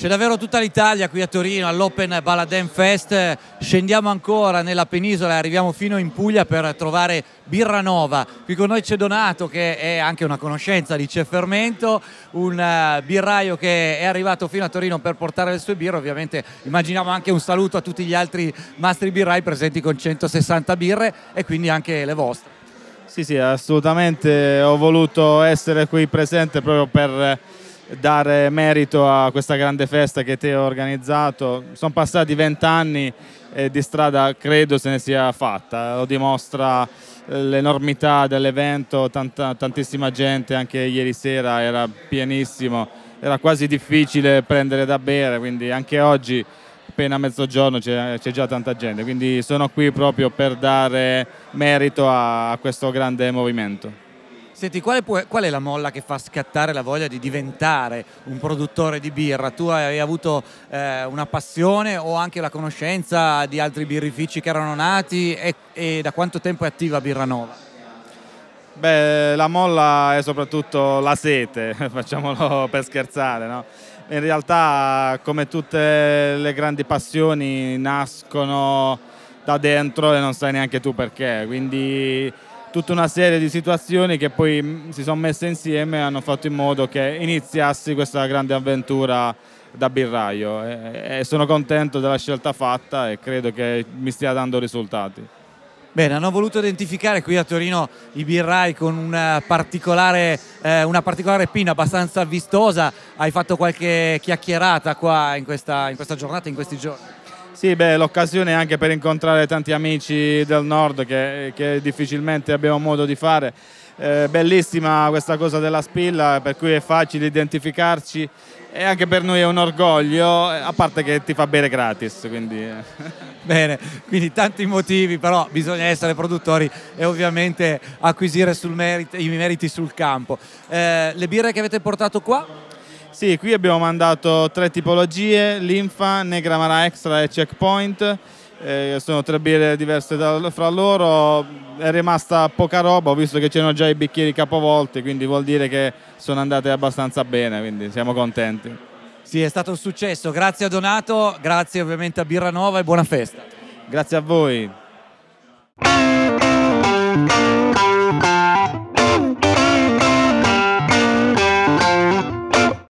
C'è davvero tutta l'Italia qui a Torino all'Open Baladen Fest, scendiamo ancora nella penisola e arriviamo fino in Puglia per trovare Birra Nova. Qui con noi c'è Donato che è anche una conoscenza di C'è Fermento, un eh, birraio che è arrivato fino a Torino per portare le sue birre, ovviamente immaginiamo anche un saluto a tutti gli altri mastri birrai presenti con 160 birre e quindi anche le vostre. Sì, sì, assolutamente ho voluto essere qui presente proprio per dare merito a questa grande festa che ti ho organizzato. Sono passati vent'anni e di strada credo se ne sia fatta, lo dimostra eh, l'enormità dell'evento, tantissima gente, anche ieri sera era pienissimo, era quasi difficile prendere da bere, quindi anche oggi appena a mezzogiorno c'è già tanta gente, quindi sono qui proprio per dare merito a questo grande movimento. Senti, qual è, qual è, la molla che fa scattare la voglia di diventare un produttore di birra? Tu hai avuto eh, una passione o anche la conoscenza di altri birrifici che erano nati e, e da quanto tempo è attiva Birra Nova? Beh, la molla è soprattutto la sete, facciamolo per scherzare, no? In realtà, come tutte le grandi passioni, nascono da dentro e non sai neanche tu perché, quindi tutta una serie di situazioni che poi mm, si sono messe insieme e hanno fatto in modo che iniziassi questa grande avventura da birraio e sono contento della scelta fatta e credo che mi stia dando risultati. Bene, hanno voluto identificare qui a Torino i birrai con una eh, particolare, eh, una particolare pina abbastanza vistosa, hai fatto qualche chiacchierata qua in questa, in questa giornata, in questi giorni? Sì, beh, l'occasione anche per incontrare tanti amici del nord che, che difficilmente abbiamo modo di fare. Eh, bellissima questa cosa della spilla, per cui è facile identificarci e anche per noi è un orgoglio, a parte che ti fa bere gratis. Quindi... Eh. Bene, quindi tanti motivi, però bisogna essere produttori e ovviamente acquisire merito, i meriti sul campo. Eh, le birre che avete portato qua? Sì, qui abbiamo mandato tre tipologie, linfa, negra mara extra e checkpoint. Eh, sono tre birre diverse da, fra loro, è rimasta poca roba, ho visto che c'erano già i bicchieri capovolti, quindi vuol dire che sono andate abbastanza bene, quindi siamo contenti. Sì, è stato un successo, grazie a Donato, grazie ovviamente a Birra Nova e buona festa. Grazie a voi.